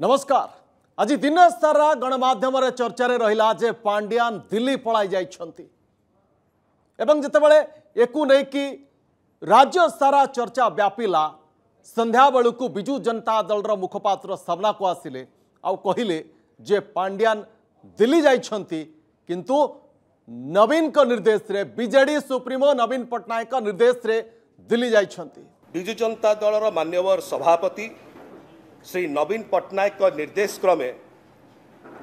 नमस्कार आज दिन सारा गणमाध्यम चर्चा रहा जे पांडियान दिल्ली एवं पलाई जातेबले कि राज्य सारा चर्चा व्यापिला संध्या बेलू विजु जनता दल रुखपात्र सामना को आसिले आहिले जे पांडियान दिल्ली जाती किंतु नवीन को निर्देश रे बीजेडी सुप्रीमो नवीन पटनायक निर्देश रे दिल्ली जाती विजु जनता दल रानवर सभापति ଶ୍ରୀ ନବୀନ ପଟ୍ଟନାୟକଙ୍କ ନିର୍ଦ୍ଦେଶ କ୍ରମେ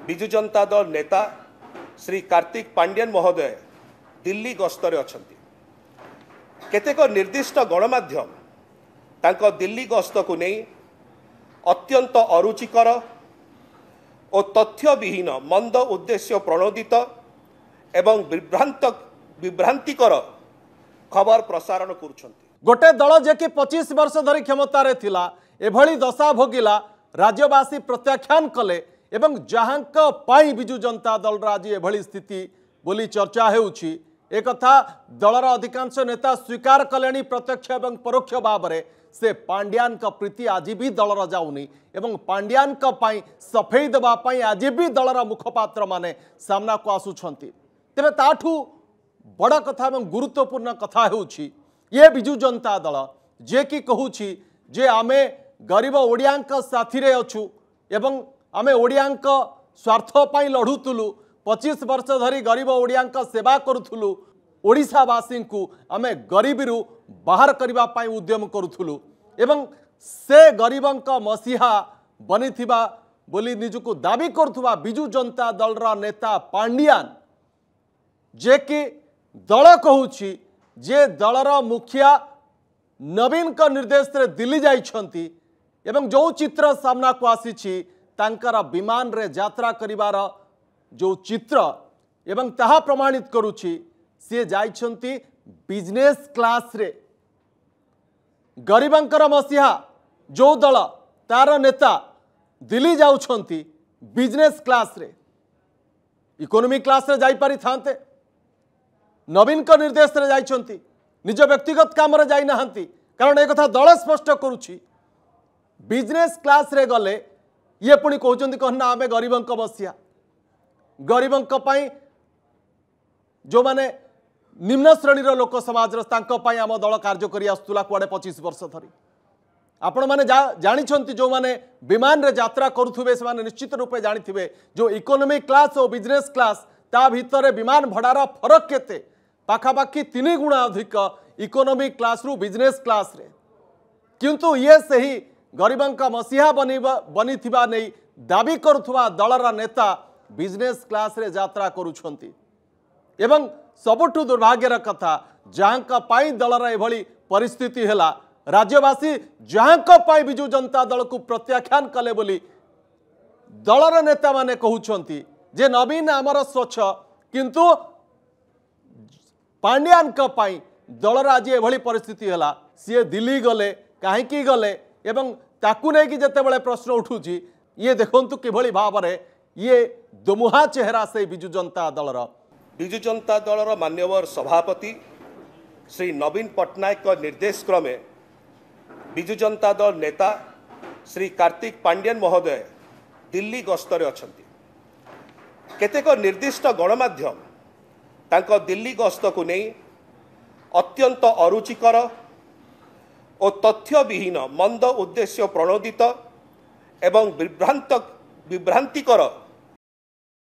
ବିଜୁ ଜନତା ଦଳ ନେତା ଶ୍ରୀ କାର୍ତ୍ତିକ ପାଣ୍ଡିଆନ ମହୋଦୟ ଦିଲ୍ଲୀ ଗସ୍ତରେ ଅଛନ୍ତି କେତେକ ନିର୍ଦ୍ଦିଷ୍ଟ ଗଣମାଧ୍ୟମ ତାଙ୍କ ଦିଲ୍ଲୀ ଗସ୍ତକୁ ନେଇ ଅତ୍ୟନ୍ତ ଅରୁଚିକର ଓ ତଥ୍ୟବିହୀନ ମନ୍ଦ ଉଦ୍ଦେଶ୍ୟ ପ୍ରଣୋଦିତ ଏବଂ ବିଭ୍ରାନ୍ତ ବିଭ୍ରାନ୍ତିକର ଖବର ପ୍ରସାରଣ କରୁଛନ୍ତି ଗୋଟେ ଦଳ ଯିଏକି ପଚିଶ ବର୍ଷ ଧରି କ୍ଷମତାରେ ଥିଲା एभली दशा भोगला राज्यवासी प्रत्याख्यान कले जहाँ विजु जनता दल आज एभली स्थिति बोली चर्चा होता दलर अधिकांश नेता स्वीकार कले प्रत्यक्ष एवं परोक्ष भाव में से पांड्यान का प्रीति आज भी दलर एवं पांड्यान का सफे देवाई आज भी दलर मुखपात्र माने सामना को आसुं तेरे ताठू बड़ कथा गुरुत्वपूर्ण कथा हो विजु जनता दल जे कि कहूँ जे आमे ଗରିବ ଓଡ଼ିଆଙ୍କ ସାଥିରେ ଅଛୁ ଏବଂ ଆମେ ଓଡ଼ିଆଙ୍କ ସ୍ୱାର୍ଥ ପାଇଁ ଲଢ଼ୁଥିଲୁ ପଚିଶ ବର୍ଷ ଧରି ଗରିବ ଓଡ଼ିଆଙ୍କ ସେବା କରୁଥିଲୁ ଓଡ଼ିଶାବାସୀଙ୍କୁ ଆମେ ଗରିବୀରୁ ବାହାର କରିବା ପାଇଁ ଉଦ୍ୟମ କରୁଥିଲୁ ଏବଂ ସେ ଗରିବଙ୍କ ମସିହା ବନିଥିବା ବୋଲି ନିଜକୁ ଦାବି କରୁଥିବା ବିଜୁ ଜନତା ଦଳର ନେତା ପାଣ୍ଡିଆନ୍ ଯିଏକି ଦଳ କହୁଛି ଯେ ଦଳର ମୁଖିଆ ନବୀନଙ୍କ ନିର୍ଦ୍ଦେଶରେ ଦିଲ୍ଲୀ ଯାଇଛନ୍ତି ଏବଂ ଯେଉଁ ଚିତ୍ର ସାମ୍ନାକୁ ଆସିଛି ତାଙ୍କର ବିମାନରେ ଯାତ୍ରା କରିବାର ଯେଉଁ ଚିତ୍ର ଏବଂ ତାହା ପ୍ରମାଣିତ କରୁଛି ସିଏ ଯାଇଛନ୍ତି ବିଜନେସ୍ କ୍ଲାସ୍ରେ ଗରିବଙ୍କର ମସିହା ଯେଉଁ ଦଳ ତାର ନେତା ଦିଲ୍ଲୀ ଯାଉଛନ୍ତି ବିଜନେସ୍ କ୍ଲାସ୍ରେ ଇକୋନୋମି କ୍ଲାସ୍ରେ ଯାଇପାରିଥାନ୍ତେ ନବୀନଙ୍କ ନିର୍ଦ୍ଦେଶରେ ଯାଇଛନ୍ତି ନିଜ ବ୍ୟକ୍ତିଗତ କାମରେ ଯାଇନାହାନ୍ତି କାରଣ ଏ କଥା ଦଳ ସ୍ପଷ୍ଟ କରୁଛି बिजनेस क्लास रे गले ये पुणी कहते कहना आम गरीब बसिया गरीब जो मैंने निम्न श्रेणी लोक समाज आम दल कार्य कर कड़े पचीस वर्ष धरी आपण मैंने जा, जानी जो मैंने विमान जित्रा करेंश्चित रूप थे जो इकोनोमिक क्लास और बिजनेस क्लास ता भितर विमान भड़ार फरक के पखापाखि तीन गुण अधिक इकोनोमिक क्लास रु बिजनेस क्लास रे किंतु ये सही गरीबको मसिहा बनि दाबी कलर नेताजनेस क्लास्रान् सबुठु दुर्भाग्य र कथा जहाँको पनि दल र एभरि परिस्थिति होला राज्यवासी जहाँको पनि विजु जनता दल को प्रत्याख्यान कले पनि दल र नेता मेन्टि जे नवीन आमर स्वच्छ किंतु पाण्ड्याको पनि दल र आज एभरि परिस्थिति होला सिए दिल्ली गले काहीँक गले এবং ତାକୁ ନେଇକି ଯେତେବେଳେ ପ୍ରଶ୍ନ ଉଠୁଛି ଇଏ ଦେଖନ୍ତୁ କିଭଳି ଭାବରେ ଇଏ ଦୋମୁହା ଚେହେରା ସେଇ ବିଜୁ ଜନତା ଦଳର ବିଜୁ ଜନତା ଦଳର ମାନ୍ୟବର ସଭାପତି ଶ୍ରୀ ନବୀନ ପଟ୍ଟନାୟକଙ୍କ ନିର୍ଦ୍ଦେଶ କ୍ରମେ ବିଜୁ ଜନତା ଦଳ ନେତା ଶ୍ରୀ କାର୍ତ୍ତିକ ପାଣ୍ଡିଆନ ମହୋଦୟ ଦିଲ୍ଲୀ ଗସ୍ତରେ ଅଛନ୍ତି କେତେକ ନିର୍ଦ୍ଦିଷ୍ଟ ଗଣମାଧ୍ୟମ ତାଙ୍କ ଦିଲ୍ଲୀ ଗସ୍ତକୁ ନେଇ ଅତ୍ୟନ୍ତ ଅରୁଚିକର ও তথ্যবিহীন মন্দ উদ্দেশ্য প্রণোদিত এবং বিভ্রান্ত বিভ্রান্তিকর